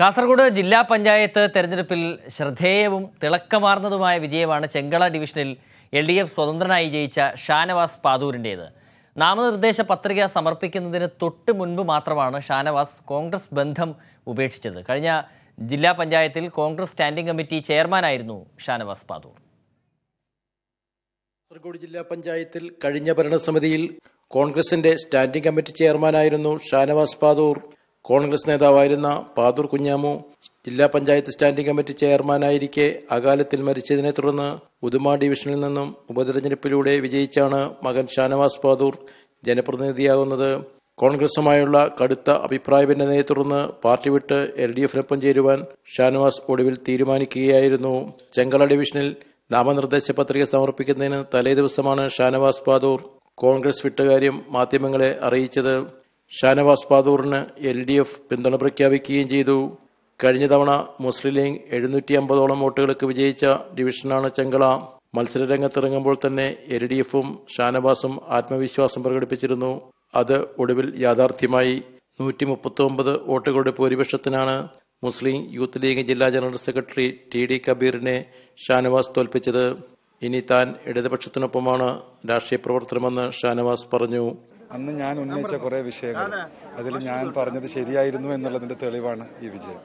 കാസർഗോഡ് ജില്ലാ പഞ്ചായത്ത് തെരഞ്ഞെടുപ്പിൽ ശ്രദ്ധേയവും തിളക്കമാർന്നതുമായ വിജയമാണ് ചെങ്കള ഡിവിഷനിൽ എൽ ഡി എഫ് സ്വതന്ത്രനായി ജയിച്ച ഷാനവാസ് പാതൂരിൻ്റേത് നാമനിർദ്ദേശ പത്രിക സമർപ്പിക്കുന്നതിന് തൊട്ട് മുൻപ് മാത്രമാണ് ഷാനവാസ് കോൺഗ്രസ് ബന്ധം ഉപേക്ഷിച്ചത് കഴിഞ്ഞ ജില്ലാ പഞ്ചായത്തിൽ കോൺഗ്രസ് സ്റ്റാൻഡിംഗ് കമ്മിറ്റി ചെയർമാനായിരുന്നു ഷാനവാസ് പാതൂർ കാസർഗോഡ് ജില്ലാ പഞ്ചായത്തിൽ കഴിഞ്ഞ ഭരണസമിതിയിൽ കോൺഗ്രസിന്റെ സ്റ്റാൻഡിംഗ് കമ്മിറ്റി ചെയർമാനായിരുന്നു ഷാനവാസ് പാതൂർ കോൺഗ്രസ് നേതാവായിരുന്ന പാതൂർ കുഞ്ഞാമു ജില്ലാ പഞ്ചായത്ത് സ്റ്റാൻഡിംഗ് കമ്മിറ്റി ചെയർമാനായിരിക്കെ അകാലത്തിൽ മരിച്ചതിനെ തുടർന്ന് ഉദുമ ഡിവിഷനിൽ നിന്നും ഉപതെരഞ്ഞെടുപ്പിലൂടെ വിജയിച്ചാണ് മകൻ ഷാനവാസ് പാതൂർ ജനപ്രതിനിധിയാകുന്നത് കോൺഗ്രസുമായുള്ള കടുത്ത അഭിപ്രായ ഭിന്നതയെ തുടർന്ന് പാർട്ടി വിട്ട് എൽ ഡി എഫിനൊപ്പം ചേരുവാൻ ഷാനവാസ് ഒടുവിൽ തീരുമാനിക്കുകയായിരുന്നു ചെങ്കള ഡിവിഷനിൽ നാമനിർദ്ദേശ പത്രിക സമർപ്പിക്കുന്നതിന് തലേദിവസമാണ് ഷാനവാസ് പാദൂർ കോൺഗ്രസ് വിട്ട കാര്യം മാധ്യമങ്ങളെ അറിയിച്ചത് ഷാനവാസ് പാതൂറിന് എൽ ഡി എഫ് പിന്തുണ പ്രഖ്യാപിക്കുകയും ചെയ്തു കഴിഞ്ഞ തവണ മുസ്ലിം ലീഗ് എഴുന്നൂറ്റി അമ്പതോളം വോട്ടുകൾക്ക് വിജയിച്ച ഡിവിഷനാണ് ചെങ്കള മത്സരരംഗത്തിറങ്ങുമ്പോൾ തന്നെ എൽ ഡി എഫും ഷാനവാസും ആത്മവിശ്വാസം പ്രകടിപ്പിച്ചിരുന്നു അത് ഒടുവിൽ യാഥാർത്ഥ്യമായി നൂറ്റി ഒമ്പത് വോട്ടുകളുടെ ഭൂരിപക്ഷത്തിനാണ് മുസ്ലിം യൂത്ത് ലീഗ് ജില്ലാ ജനറൽ സെക്രട്ടറി ടി ഡി കബീറിനെ ഷാനവാസ് തോൽപ്പിച്ചത് ഇനി താൻ ഇടതുപക്ഷത്തിനൊപ്പമാണ് രാഷ്ട്രീയ പ്രവർത്തനമെന്ന് ഷാനവാസ് പറഞ്ഞു അന്ന് ഞാൻ ഉന്നയിച്ച കുറേ വിഷയങ്ങൾ അതിൽ ഞാൻ പറഞ്ഞത് ശരിയായിരുന്നു എന്നുള്ളതിന്റെ തെളിവാണ് ഈ വിജയം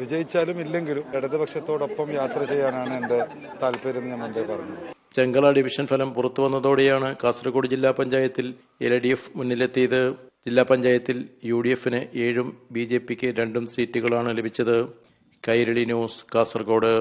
വിജയിച്ചാലും ഇല്ലെങ്കിലും ഇടതുപക്ഷത്തോടൊപ്പം യാത്ര ചെയ്യാനാണ് എന്റെ താല്പര്യം എന്ന് ഞാൻ മുമ്പേ പറഞ്ഞത് ചെങ്കള ഡിവിഷൻ ഫലം പുറത്തു വന്നതോടെയാണ് കാസർഗോഡ് ജില്ലാ പഞ്ചായത്തിൽ എൽ ഡി എഫ് മുന്നിലെത്തിയത് ജില്ലാ പഞ്ചായത്തിൽ യു ഡി എഫിന് ഏഴും ബി ജെ പിക്ക് രണ്ടും സീറ്റുകളാണ് ലഭിച്ചത് കൈരളി ന്യൂസ് കാസർഗോഡ്